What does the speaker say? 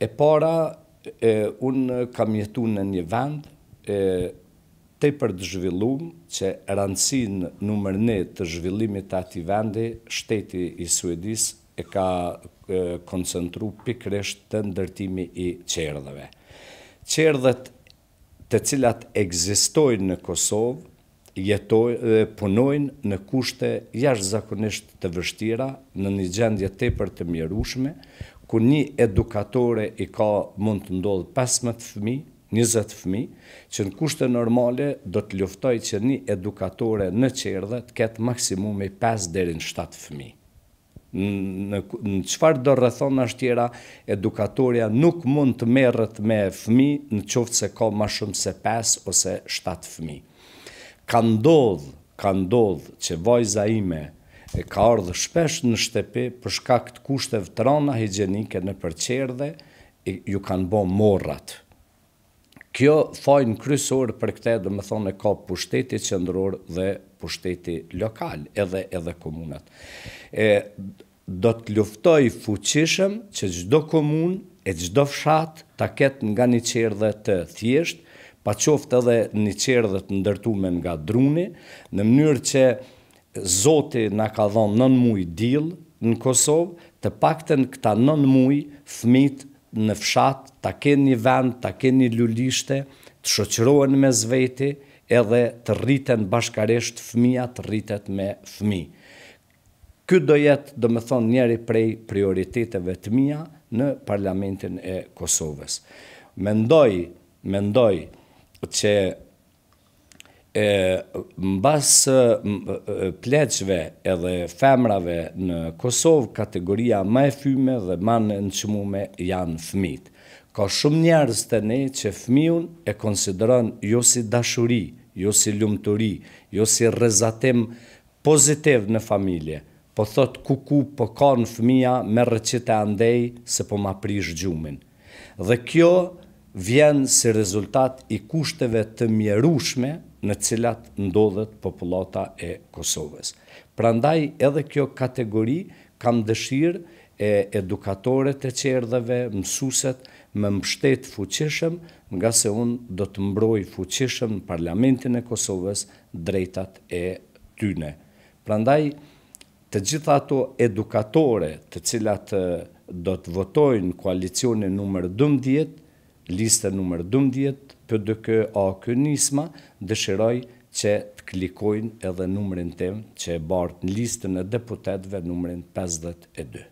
E para, unë kam jetu në një vend të i për të zhvillum që rëndësin nëmër në të zhvillimit të ati vendi, shteti i Suedis e ka koncentru pikresht të ndërtimi i qerdheve. Qerdhet të cilat egzistojnë në Kosovë, jetojnë, punojnë në kushte jashtë zakonisht të vështira, në një gjendje të për të mjerushme, ku një edukatore i ka mund të ndodhë 15 fëmi, 20 fëmi, që në kushte normale do të luftoj që një edukatore në qerdhe të ketë maksimum e 5 dhe 7 fëmi. Në qëfar do rëthona ashtjera, edukatorja edukatoria nuk mund të merët me fëmi në qoftë se ka ma shumë se 5 ose 7 fëmi. Ka ndodhë, ka ndodhë që vajza ime e ka ardhë shpesh në shtepi përshka këtë kushtev të rana higjenike në përqerde, ju kanë bo morrat. Kjo fajnë krysorë për këte dhe me thonë e ka pushteti qëndror dhe pushteti lokal edhe edhe komunat. E, do të luftoj fuqishëm që gjdo komun e gjdo fshat ta ketë nga një qerdhe të thjesht, pa qoftë edhe një qerdhe të ndërtume nga druni, në mënyrë që Zoti na ka dhonë nën muj dill në Kosov, të paktën këta nën muj fëmit në fshat, ta kenë një vend, ta kenë një lulishte, të shoqërohen me zveti, edhe të rriten bashkaresht fëmija të rritet me fëmi. Këtë do jetë, do me thonë, njeri prej prioriteteve të mija në Parlamentin e Kosovës. Mendoj, mendoj, që e mbas pleqve edhe femrave në Kosovë kategoria më e fyme dhe më në ndëshmuar janë fëmit. Ka shumë njerëz të ne që fëmiun e konsideron jo si dashuri, jo si lumturi, jo si rrezatim pozitiv në familje. Po thot ku ku po kanë fëmia me recitë andej se po ma prish gjumin. Dhe kjo vjen si rezultat i kushteve të mjerushme në cilat ndodhet popullata e Kosovës. Prandaj edhe kjo kategori kam dëshirë e edukatore të qerdheve, mësuset me mështet fuqishëm, nga se unë do të mbroj fuqishëm në parlamentin e Kosovës drejtat e tyne. Prandaj, të gjitha ato edukatore të cilat do të votojnë koalicione nëmër 12, liste nëmër 12, PDK a kë nisma, dëshiroj që të klikojnë edhe numërin tim që e bartë në listën e deputetve numërin 52.